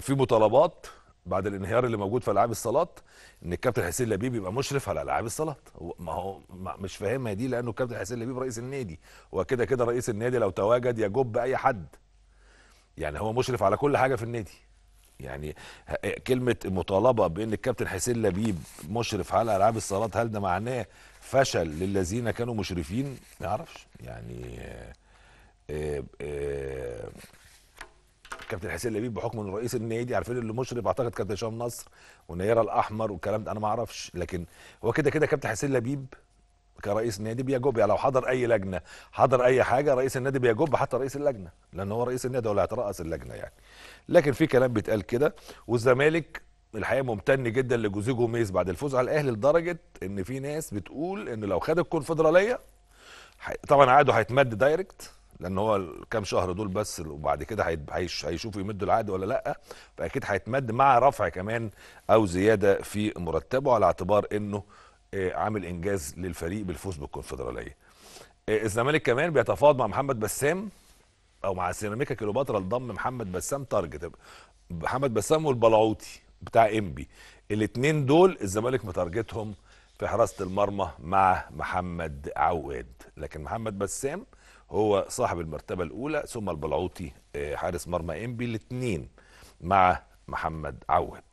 في مطالبات بعد الانهيار اللي موجود في العاب الصالات ان الكابتن حسين لبيب يبقى مشرف على العاب الصالات ما هو مش فاهمها دي لانه الكابتن حسين لبيب رئيس النادي وكده كده رئيس النادي لو تواجد يجب اي حد يعني هو مشرف على كل حاجه في النادي يعني كلمه مطالبه بان الكابتن حسين لبيب مشرف على العاب الصالات هل ده معناه فشل للذين كانوا مشرفين ما اعرفش يعني آه، آه، آه، كابتن حسين لبيب بحكم انه رئيس النادي عارفين اللي مشرف اعتقد كابتن هشام نصر ونيره الاحمر والكلام ده انا ما اعرفش لكن هو كده كده كابتن حسين لبيب كرئيس نادي بيجوب يعني لو حضر اي لجنه حضر اي حاجه رئيس النادي بيجوب حتى رئيس اللجنه لان هو رئيس النادي هو اللي هيترأس اللجنه يعني لكن في كلام بيتقال كده والزمالك الحقيقه ممتن جدا لجوزيه جوميز بعد الفوز على الاهلي لدرجه ان في ناس بتقول ان لو خد الكونفدراليه طبعا عقده هيتمد دايركت لان هو الكام شهر دول بس وبعد كده هيشوفوا يمدوا العقد ولا لا فاكيد هيتمد مع رفع كمان او زياده في مرتبه على اعتبار انه آه، عامل انجاز للفريق بالفوز بالكونفدراليه. آه، الزمالك كمان بيتفاوض مع محمد بسام او مع سيراميكا كيلوباترا لضم محمد بسام تارجت محمد بسام والبلعوطي بتاع انبي الاثنين دول الزمالك متارجتهم في حراسه المرمى مع محمد عواد لكن محمد بسام هو صاحب المرتبه الاولى ثم البلعوطي آه، حارس مرمى انبي الاثنين مع محمد عواد